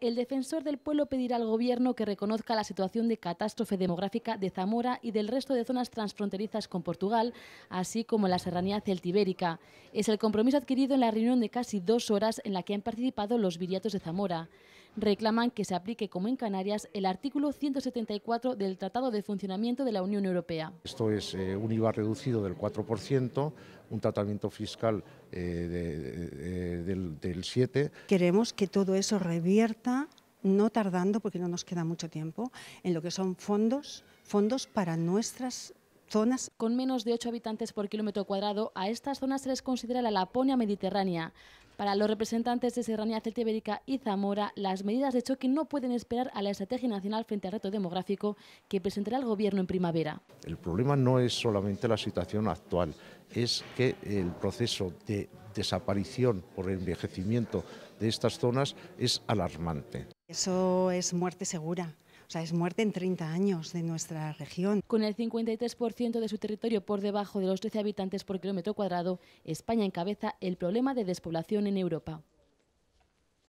El defensor del pueblo pedirá al Gobierno que reconozca la situación de catástrofe demográfica de Zamora y del resto de zonas transfronterizas con Portugal, así como la serranía celtibérica. Es el compromiso adquirido en la reunión de casi dos horas en la que han participado los viriatos de Zamora reclaman que se aplique, como en Canarias, el artículo 174 del Tratado de Funcionamiento de la Unión Europea. Esto es eh, un IVA reducido del 4%, un tratamiento fiscal eh, del, 7%. Queremos que todo eso revierta no tardando, porque no nos queda mucho tiempo, en lo que son fondos, fondos para nuestras zonas. Con menos de 8 habitantes por kilómetro cuadrado, a estas zonas se les considera la Laponia mediterránea. Para los representantes de Serranía Celtibérica y Zamora, las medidas de choque no pueden esperar a la estrategia nacional frente al reto demográfico que presentará el Gobierno en primavera. El problema no es solamente la situación actual, es que el proceso de desaparición por el envejecimiento de estas zonas es alarmante. Eso es muerte segura. O sea, es muerte en 30 años de nuestra región. Con el 53% de su territorio por debajo de los 13 habitantes por kilómetro cuadrado, España encabeza el problema de despoblación en Europa.